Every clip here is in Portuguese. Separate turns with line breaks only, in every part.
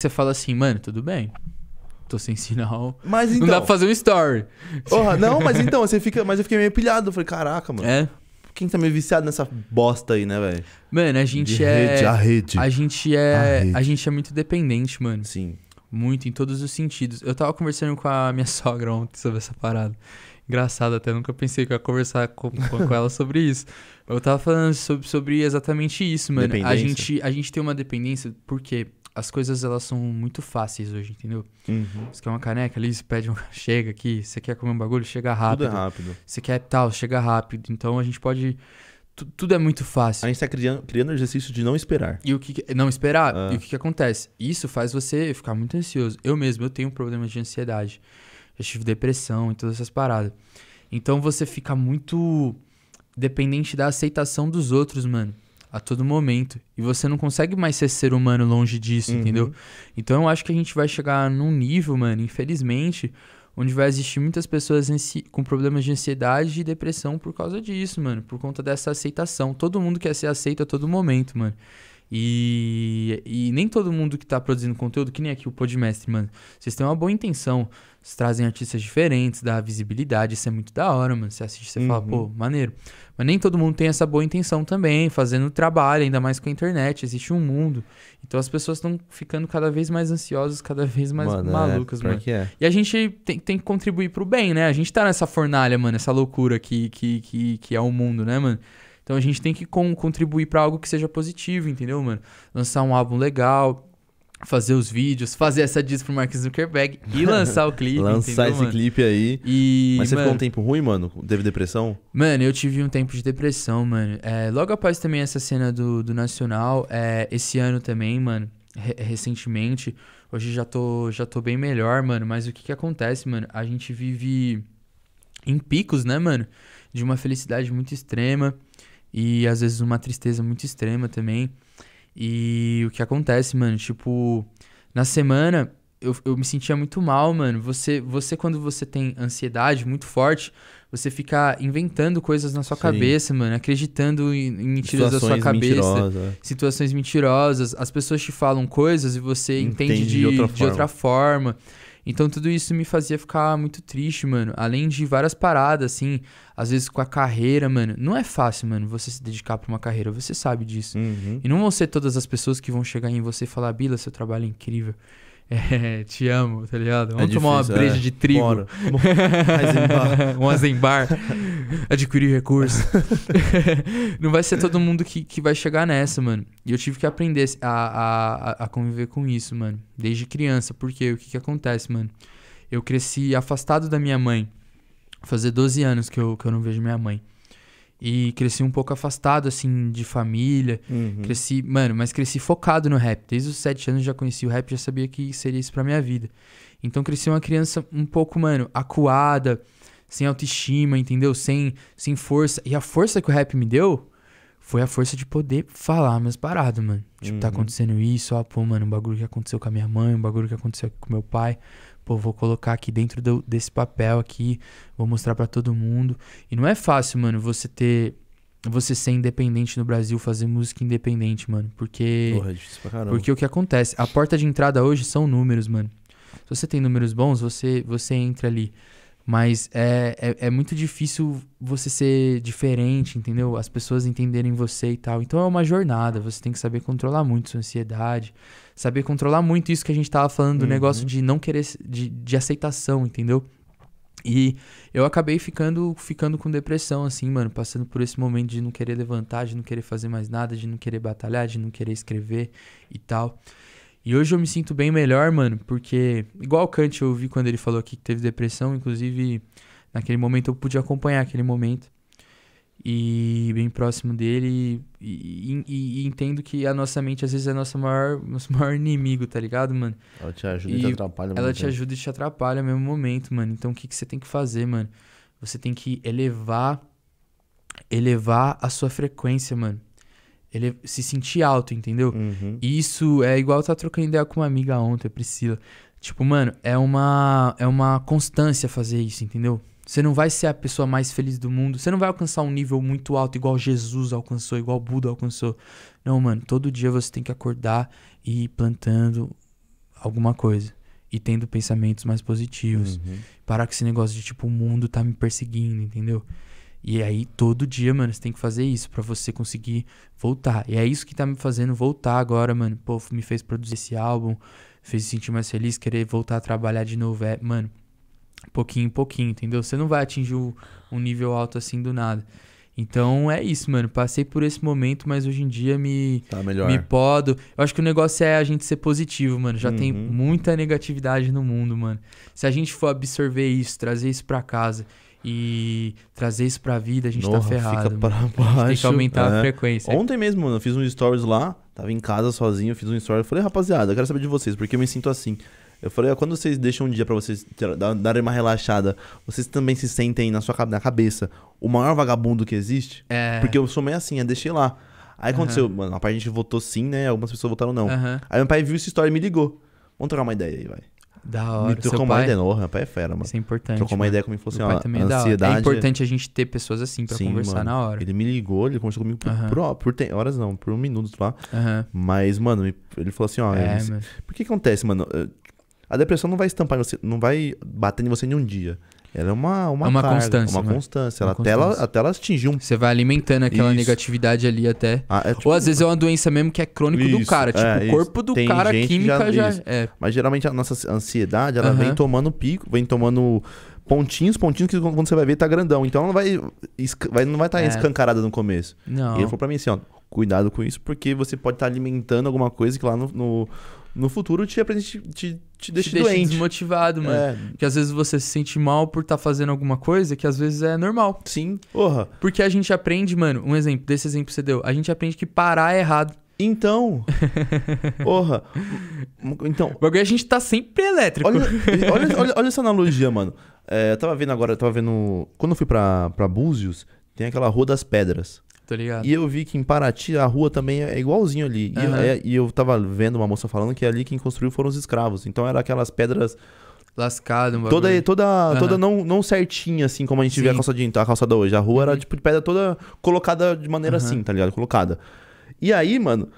Você fala assim, mano, tudo bem. Tô sem sinal. Mas então. Não dá então pra fazer um story. Porra, não, mas então,
você fica. Mas eu fiquei meio pilhado. Eu falei, caraca, mano. É. Quem tá meio viciado nessa bosta aí, né, velho? Mano, a gente De é. Rede, a rede. A
gente é. A, rede. a gente é muito dependente, mano. Sim. Muito, em todos os sentidos. Eu tava conversando com a minha sogra ontem sobre essa parada. Engraçado, até nunca pensei que eu ia conversar com, com, ela sobre isso. Eu tava falando sobre, sobre exatamente isso, mano. A gente, a gente tem uma dependência, por quê? as coisas elas são muito fáceis hoje, entendeu? Uhum. Você quer uma caneca ali, você pede uma... chega aqui. Você quer comer um bagulho, chega rápido. Tudo é rápido. Você quer tal, chega rápido. Então a gente pode... T tudo é muito fácil. A gente está criando, criando exercício de não esperar. E o que, que... não esperar? Ah. E o que, que acontece? Isso faz você ficar muito ansioso. Eu mesmo, eu tenho problemas de ansiedade. Eu tive depressão e todas essas paradas. Então você fica muito dependente da aceitação dos outros, mano a todo momento. E você não consegue mais ser ser humano longe disso, uhum. entendeu? Então eu acho que a gente vai chegar num nível, mano, infelizmente, onde vai existir muitas pessoas com problemas de ansiedade e depressão por causa disso, mano. Por conta dessa aceitação. Todo mundo quer ser aceito a todo momento, mano. E, e nem todo mundo que está produzindo conteúdo, que nem aqui o Podmestre, mano. Vocês têm uma boa intenção. Vocês trazem artistas diferentes, dá visibilidade, isso é muito da hora, mano. Você assiste, você uhum. fala, pô, uhum. maneiro. Mas nem todo mundo tem essa boa intenção também, fazendo trabalho, ainda mais com a internet, existe um mundo. Então as pessoas estão ficando cada vez mais ansiosas, cada vez mais mano, é, malucas, é, mano. É. E a gente tem, tem que contribuir pro bem, né? A gente tá nessa fornalha, mano, essa loucura que, que, que, que é o mundo, né, mano? Então a gente tem que con contribuir para algo que seja positivo, entendeu, mano? Lançar um álbum legal, fazer os vídeos, fazer essa diz pro Mark Zuckerberg e lançar o clipe. lançar entendeu, esse mano?
clipe aí. E, Mas você mano, ficou um tempo ruim, mano? Teve depressão?
Mano, eu tive um tempo de depressão, mano. É, logo após também essa cena do, do Nacional, é, esse ano também, mano, re recentemente. Hoje já tô, já tô bem melhor, mano. Mas o que que acontece, mano? A gente vive em picos, né, mano? De uma felicidade muito extrema. E às vezes uma tristeza muito extrema também. E o que acontece, mano? Tipo, na semana eu, eu me sentia muito mal, mano. Você, você, quando você tem ansiedade muito forte, você fica inventando coisas na sua Sim. cabeça, mano, acreditando em, em mentiras da sua cabeça, mentirosa. É. situações mentirosas. As pessoas te falam coisas e você entende, entende de, de, outra, de outra forma. Então tudo isso me fazia ficar muito triste, mano. Além de várias paradas, assim, às vezes com a carreira, mano. Não é fácil, mano, você se dedicar pra uma carreira, você sabe disso. Uhum. E não vão ser todas as pessoas que vão chegar em você e falar, Bila, seu trabalho é incrível é, te amo, tá ligado? É Vamos é tomar uma breja é. de trigo. um azembar. Adquirir recursos. não vai ser todo mundo que, que vai chegar nessa, mano. E eu tive que aprender a, a, a conviver com isso, mano. Desde criança. Porque o que, que acontece, mano? Eu cresci afastado da minha mãe. Fazer 12 anos que eu, que eu não vejo minha mãe. E cresci um pouco afastado, assim, de família. Uhum. Cresci, mano, mas cresci focado no rap. Desde os sete anos já conheci o rap, já sabia que seria isso pra minha vida. Então cresci uma criança um pouco, mano, acuada, sem autoestima, entendeu? Sem, sem força. E a força que o rap me deu foi a força de poder falar minhas paradas, mano. Tipo, tá uhum. tá acontecendo isso, ó, pô, mano, um bagulho que aconteceu com a minha mãe, um bagulho que aconteceu com meu pai. Pô, vou colocar aqui dentro do, desse papel aqui, vou mostrar para todo mundo. E não é fácil, mano, você ter. Você ser independente no Brasil, fazer música independente, mano. Porque. Porra, é difícil pra caramba. Porque o que acontece? A porta de entrada hoje são números, mano. Se você tem números bons, você, você entra ali. Mas é, é, é, muito difícil você ser diferente, entendeu? As pessoas entenderem você e tal. Então é uma jornada, você tem que saber controlar muito sua ansiedade, saber controlar muito isso que a gente tava falando, uhum. do negócio de não querer, de, de aceitação, entendeu? E eu acabei ficando, ficando com depressão, assim, mano, passando por esse momento de não querer levantar, de não querer fazer mais nada, de não querer batalhar, de não querer escrever e tal. E hoje eu me sinto bem melhor, mano, porque igual o Kant eu vi quando ele falou aqui que teve depressão, inclusive naquele momento eu pude acompanhar aquele momento e bem próximo dele e, e, e, entendo que a nossa mente às vezes é nossa maior nosso maior inimigo tá ligado mano
ela te ajuda e, e te atrapalha ela te né? ajuda
e te atrapalha ao mesmo momento mano então o que que você tem que fazer mano você tem que elevar elevar a sua frequência mano ele se sentir alto, entendeu? Uhum. Isso é igual tá trocando ideia com uma amiga ontem, a Priscila. Tipo, mano, é uma é uma constância fazer isso, entendeu? Você não vai ser a pessoa mais feliz do mundo, você não vai alcançar um nível muito alto igual Jesus alcançou, igual Buda alcançou. Não, mano, todo dia você tem que acordar e ir plantando alguma coisa e tendo pensamentos mais positivos. Uhum. Parar com esse negócio de tipo, o mundo tá me perseguindo, entendeu? E aí, todo dia, mano, você tem que fazer isso para você conseguir voltar. E é isso que tá me fazendo voltar agora, mano. Pô, me fez produzir esse álbum, fez me sentir mais feliz, querer voltar a trabalhar de novo. É, mano, pouquinho em pouquinho, entendeu? Você não vai atingir um nível alto assim do nada. Então é isso, mano. Passei por esse momento, mas hoje em dia me, tá me podo. Eu acho que o negócio é a gente ser positivo, mano. Já uhum. tem muita negatividade no mundo, mano. Se a gente for absorver isso, trazer isso para casa e trazer isso pra vida, a gente tá Nossa, tá ferrado. Fica pra baixo, tem que aumentar é. a frequência.
Ontem mesmo, eu fiz um stories lá, tava em casa sozinho, eu fiz um stories. Falei, rapaziada, eu quero saber de vocês, porque eu me sinto assim. Eu falei, ah, quando vocês deixam um dia para vocês darem uma relaxada, vocês também se sentem na sua na cabeça o maior vagabundo que existe? É. Porque eu sou meio assim, eu é deixei lá. Aí uhum. aconteceu, mano, a parte a gente votou sim, né? Algumas pessoas votaram não. Uhum. Aí meu pai viu essa história e me ligou. Vamos trocar uma ideia aí, vai. Da hora. Me trocou uma ideia, rapaz é fera, mano. Isso é importante. Trocou uma ideia comigo e falou assim, ó, também é ansiedade... É, importante
a gente ter pessoas assim pra Sim, conversar mano. na
hora. Ele me ligou, ele conversou comigo por, uh -huh. por, por tem, horas não, por um minuto lá. Uh -huh. Mas, mano, ele falou assim, ó... É, mas... Por que acontece, mano? Eh, a depressão não vai estampar, não vai bater em você em um dia. Ela é uma, uma, é uma carga, constância. Uma né? constância. Uma ela, constância. Até, ela, até ela atingir um.
Você vai alimentando aquela isso.
negatividade ali até. Ah, é tipo... Ou às vezes é uma doença mesmo que é crônica isso. do cara. Tipo, é, o corpo do Tem cara, a química já. já... É. Mas geralmente a nossa ansiedade, ela vem tomando pico, vem tomando pontinhos, pontinhos que quando você vai ver tá grandão. Então não vai, vai não vai estar tá é. escancarada no começo. Não. E ele falou pra mim assim, ó, cuidado com isso, porque você pode estar tá alimentando alguma coisa que lá no, no, no futuro te, te, te, te deixa te doente. desmotivado, mano. É. Que às vezes você se sente mal por estar tá fazendo alguma
coisa que às vezes é normal. Sim. Porra. Porque a gente aprende, mano, um exemplo, desse exemplo que você deu, a gente aprende que parar é errado. Então. Porra. Então. O bagulho é a gente tá sempre
elétrico. Olha, olha, olha, olha essa analogia, mano. É, eu tava vendo agora, eu tava vendo. Quando eu fui pra, pra Búzios, tem aquela Rua das Pedras ligado? E eu vi que em Paraty a rua também é igualzinho ali. E, é, e eu tava vendo uma moça falando que é ali quem construiu foram os escravos. Então era aquelas pedras lascado, mano. Toda, toda, uhum. toda não, não certinha, assim, como a gente Sim. vê a calçada, a calçada hoje. A rua uhum. era, tipo, de pedra toda colocada de maneira uhum. assim, tá ligado? Colocada. E aí, mano,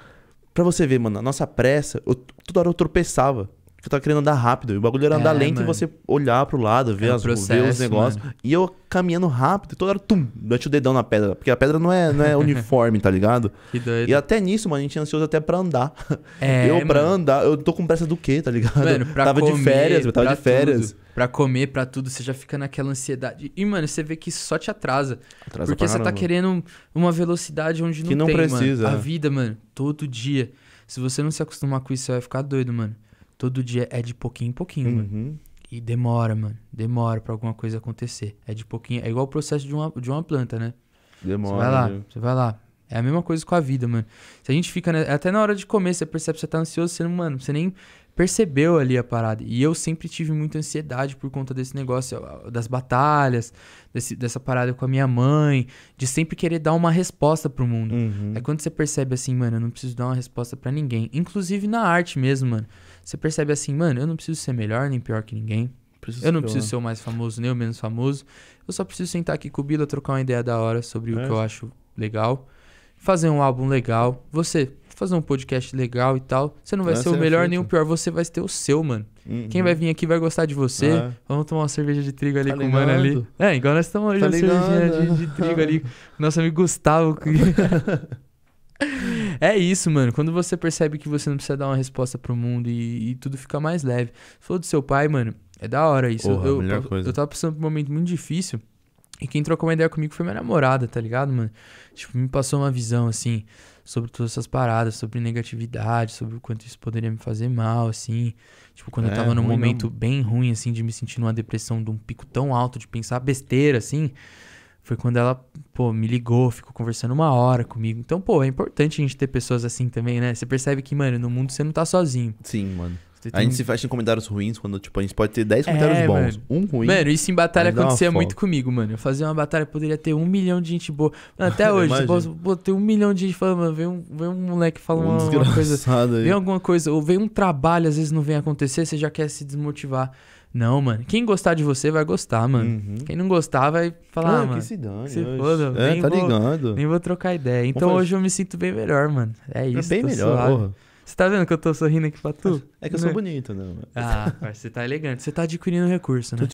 pra você ver, mano, a nossa pressa, eu, toda hora eu tropeçava que eu tava querendo andar rápido. E o bagulho era é, andar lento mano. e você olhar pro lado, ver, é um as, ver os negócios. Mano. E eu caminhando rápido, toda então hora, tum, bati o dedão na pedra. Porque a pedra não é, não é uniforme, tá ligado? Que doido. E até nisso, mano, a gente é ansioso até pra andar. É, eu mano. pra andar, eu tô com pressa do quê, tá ligado? Mano, pra tava comer, de férias, eu tava de férias.
Tudo. Pra comer, pra tudo, você já fica naquela ansiedade. E, mano, você vê que isso só te atrasa. atrasa porque você tá querendo uma velocidade onde não, que não tem, precisa. Mano. A vida, mano, todo dia. Se você não se acostumar com isso, você vai ficar doido, mano. Todo dia é de pouquinho em pouquinho, uhum. mano. E demora, mano. Demora para alguma coisa acontecer. É de pouquinho. É igual o processo de uma, de uma planta, né? Demora. Você vai lá, viu? Né? você vai lá. É a mesma coisa com a vida, mano. Se a gente fica. Né, até na hora de comer, você percebe que você tá ansioso, você não, mano, você nem percebeu ali a parada. E eu sempre tive muita ansiedade por conta desse negócio, das batalhas, desse, dessa parada com a minha mãe, de sempre querer dar uma resposta pro mundo. Uhum. É quando você percebe assim, mano, eu não preciso dar uma resposta para ninguém. Inclusive na arte mesmo, mano. Você percebe assim, mano, eu não preciso ser melhor nem pior que ninguém. Preciso eu não preciso pior. ser o mais famoso nem o menos famoso. Eu só preciso sentar aqui com o Bila, trocar uma ideia da hora sobre é. o que eu acho legal. Fazer um álbum legal. Você fazer um podcast legal e tal. Você não vai é, ser o é melhor nem o pior, você vai ter o seu, mano. Uhum. Quem vai uhum. vir aqui vai gostar de você. É. Vamos tomar uma cerveja de trigo ali tá com ligando. o mano ali. É, igual nós estamos hoje tá uma cerveja de, de trigo ali. Nosso amigo Gustavo. é isso, mano. Quando você percebe que você não precisa dar uma resposta pro mundo e, e tudo fica mais leve. Você falou do seu pai, mano. É da hora isso. Porra, eu, eu, eu, tava passando por um momento muito difícil. E quem trocou uma ideia comigo foi minha namorada, tá ligado, mano? Tipo, me passou uma visão, assim, sobre todas essas paradas, sobre negatividade, sobre o quanto isso poderia me fazer mal, assim. Tipo, quando é, eu tava num momento não. bem ruim, assim, de me sentir numa depressão, de um pico tão alto, de pensar besteira, assim foi quando ela, pô, me ligou, ficou conversando uma hora comigo. Então, pô, é importante a gente ter pessoas assim também, né? Você percebe que, mano, no mundo você não tá sozinho. Sim, mano.
Tem... A gente se fecha em comentários ruins quando, tipo, a gente pode ter 10 é, comentários bons. Mano. Um ruim. Mano, isso em batalha acontecia muito comigo,
mano. Eu fazia uma batalha, poderia ter um milhão de gente boa. Mano, até hoje, posso, pô, ter um milhão de gente falando, mano, vem um, vem um moleque falando um uma, coisa. Aí. Vem alguma coisa, ou vem um trabalho, às vezes não vem acontecer, você já quer se desmotivar. Não, mano. Quem gostar de você vai gostar, mano. Uhum. Quem não gostar vai falar, ah, mano. Que se dane. Se foda, é, nem tá vou, ligando. Nem vou trocar ideia. Então hoje eu me sinto bem melhor, mano. É isso. É bem melhor, porra. Você tá vendo que eu tô sorrindo aqui pra tu? É que eu sou né? bonito, né? Ah, você tá elegante. Você tá adquirindo recurso, né?